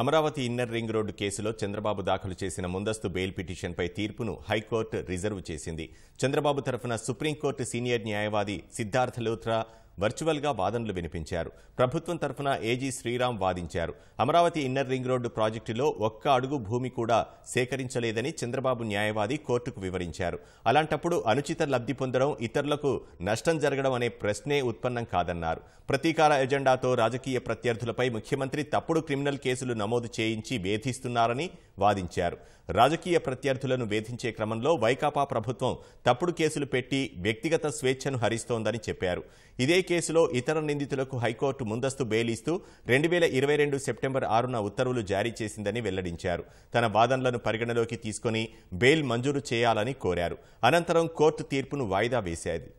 Amaravati inner ring road కేసులో చంద్రబాబు దాఖలు చేసిన ముందస్తు బెయిల్ పిటిషన్పై తీర్పును హైకోర్టు రిజర్వ్ చేసింది చంద్రబాబు తరఫున సుప్రీంకోర్టు సీనియర్ న్యాయవాది సిద్ధార్థ లోత్రా వర్చువల్గా వాదనలు వినిపించారు ప్రభుత్వం తరఫున ఏజీ శ్రీరామ్ వాదించారు అమరావతి ఇన్నర్ రింగ్ రోడ్డు ప్రాజెక్టులో ఒక్క అడుగు భూమి కూడా సేకరించలేదని చంద్రబాబు న్యాయవాది కోర్టుకు వివరించారు అలాంటప్పుడు అనుచిత లబ్ధి పొందడం ఇతరులకు నష్టం జరగడం అనే ప్రశ్నే ఉత్పన్నం కాదన్నారు ప్రతీకార ఎజెండాతో రాజకీయ ప్రత్యర్థులపై ముఖ్యమంత్రి తప్పుడు క్రిమినల్ కేసులు నమోదు చేయించి వేధిస్తున్నారని వాదించారు రాజకీయ ప్రత్యర్థులను వేధించే క్రమంలో వైకాపా ప్రభుత్వం తప్పుడు కేసులు పెట్టి వ్యక్తిగత స్వేచ్ఛను హరిస్తోందని చెప్పారు ఇదే కేసులో ఇతర నిందితులకు హైకోర్టు ముందస్తు బెయిల్ ఇస్తూ రెండు వేల ఇరవై రెండు సెప్టెంబర్ ఆరున ఉత్తర్వులు జారీ చేసిందని వెల్లడించారు తన వాదనలను పరిగణలోకి తీసుకుని బెయిల్ మంజూరు చేయాలని కోరారు అనంతరం కోర్టు తీర్పును వాయిదా వేశారు